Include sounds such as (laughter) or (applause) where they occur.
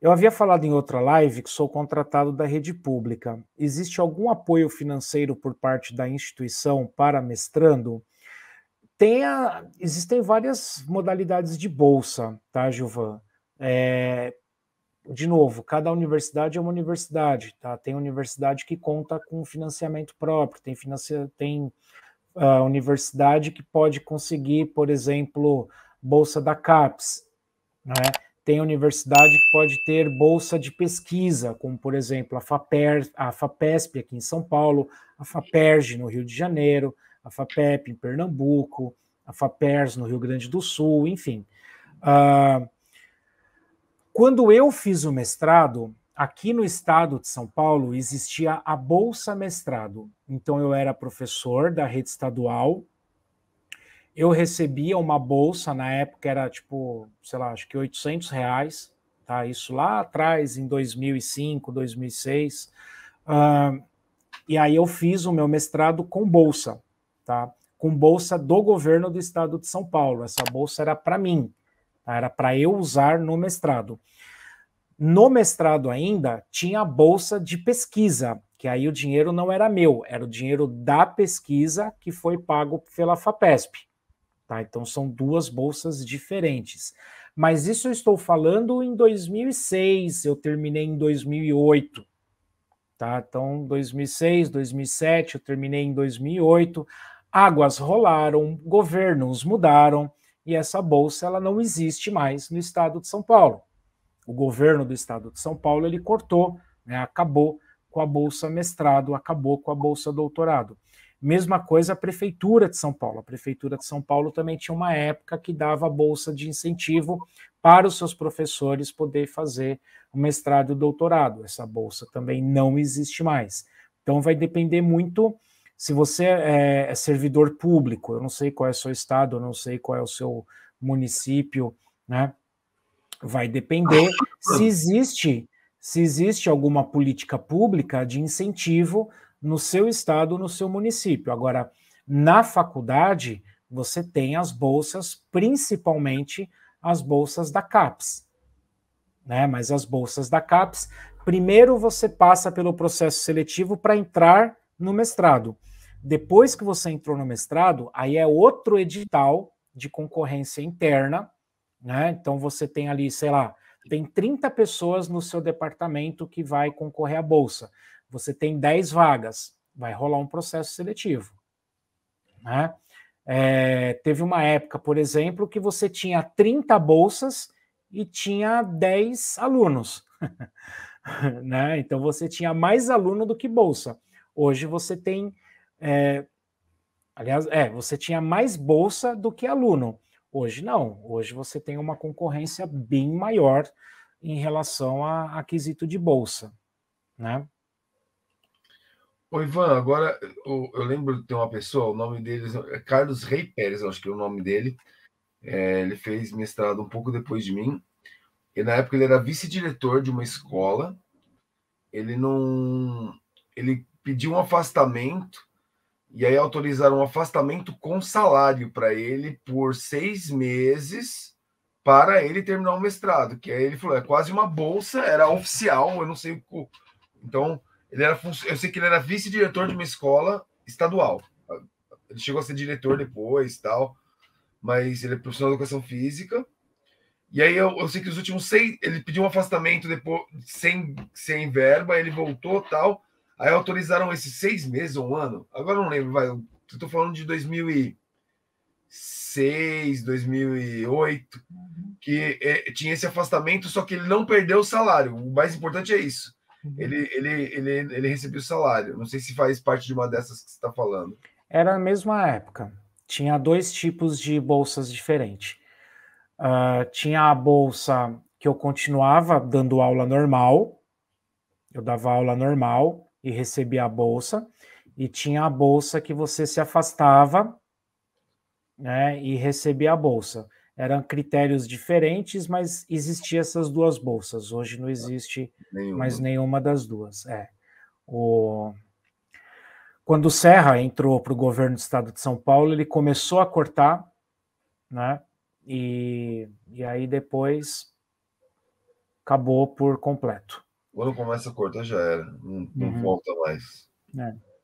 Eu havia falado em outra live que sou contratado da rede pública. Existe algum apoio financeiro por parte da instituição para mestrando? Tem a, existem várias modalidades de bolsa, tá, Gilvan? É, de novo, cada universidade é uma universidade, tá? Tem universidade que conta com financiamento próprio, tem, tem ah, universidade que pode conseguir, por exemplo, bolsa da CAPES, né? Tem universidade que pode ter bolsa de pesquisa, como, por exemplo, a, FAPER, a FAPESP aqui em São Paulo, a FAPERJ no Rio de Janeiro, a FAPEP em Pernambuco, a FAPERS no Rio Grande do Sul, enfim. Uh, quando eu fiz o mestrado, aqui no estado de São Paulo existia a Bolsa Mestrado. Então eu era professor da rede estadual eu recebia uma bolsa, na época era tipo, sei lá, acho que 800 reais, tá? Isso lá atrás, em 2005, 2006. Uh, e aí eu fiz o meu mestrado com bolsa, tá? Com bolsa do governo do estado de São Paulo. Essa bolsa era para mim, tá? era para eu usar no mestrado. No mestrado ainda tinha a bolsa de pesquisa, que aí o dinheiro não era meu, era o dinheiro da pesquisa que foi pago pela FAPESP. Tá? Então são duas bolsas diferentes. Mas isso eu estou falando em 2006, eu terminei em 2008. Tá? Então 2006, 2007, eu terminei em 2008. Águas rolaram, governos mudaram e essa bolsa ela não existe mais no estado de São Paulo. O governo do estado de São Paulo ele cortou, né, acabou com a bolsa mestrado, acabou com a bolsa doutorado. Mesma coisa a Prefeitura de São Paulo. A Prefeitura de São Paulo também tinha uma época que dava bolsa de incentivo para os seus professores poder fazer o mestrado e o doutorado. Essa bolsa também não existe mais. Então vai depender muito se você é, é servidor público, eu não sei qual é o seu estado, eu não sei qual é o seu município, né? Vai depender se existe se existe alguma política pública de incentivo no seu estado, no seu município. Agora, na faculdade, você tem as bolsas, principalmente as bolsas da CAPES. Né? Mas as bolsas da CAPES, primeiro você passa pelo processo seletivo para entrar no mestrado. Depois que você entrou no mestrado, aí é outro edital de concorrência interna, né? Então você tem ali, sei lá, tem 30 pessoas no seu departamento que vai concorrer à bolsa. Você tem 10 vagas, vai rolar um processo seletivo. Né? É, teve uma época, por exemplo, que você tinha 30 bolsas e tinha 10 alunos. (laughs) né? Então você tinha mais aluno do que bolsa. Hoje você tem. É, aliás, é, você tinha mais bolsa do que aluno. Hoje não. Hoje você tem uma concorrência bem maior em relação a, a quesito de bolsa. Né? O Ivan, agora eu, eu lembro de ter uma pessoa, o nome dele é Carlos Rei Pérez, acho que é o nome dele. É, ele fez mestrado um pouco depois de mim. E na época ele era vice-diretor de uma escola. Ele não. Ele pediu um afastamento e aí autorizaram um afastamento com salário para ele por seis meses para ele terminar o mestrado, que aí ele falou, é quase uma bolsa, era oficial, eu não sei o... Então, ele era, eu sei que ele era vice-diretor de uma escola estadual. Ele chegou a ser diretor depois tal, mas ele é profissional de educação física. E aí eu, eu sei que os últimos seis. Ele pediu um afastamento depois sem, sem verba, ele voltou tal. Aí autorizaram esses seis meses ou um ano. Agora não lembro, vai. Eu tô falando de 2006, 2008, que é, tinha esse afastamento, só que ele não perdeu o salário. O mais importante é isso. Uhum. ele, ele, ele, ele recebia o salário. Não sei se faz parte de uma dessas que você está falando. Era a mesma época. Tinha dois tipos de bolsas diferentes. Uh, tinha a bolsa que eu continuava dando aula normal, eu dava aula normal e recebia a bolsa, e tinha a bolsa que você se afastava né, e recebia a bolsa eram critérios diferentes, mas existiam essas duas bolsas. Hoje não existe nenhuma. mais nenhuma das duas. É. O... Quando o Serra entrou para o governo do estado de São Paulo, ele começou a cortar, né? E, e aí depois acabou por completo. Quando começa a cortar, já era, não, não uhum. volta mais. É.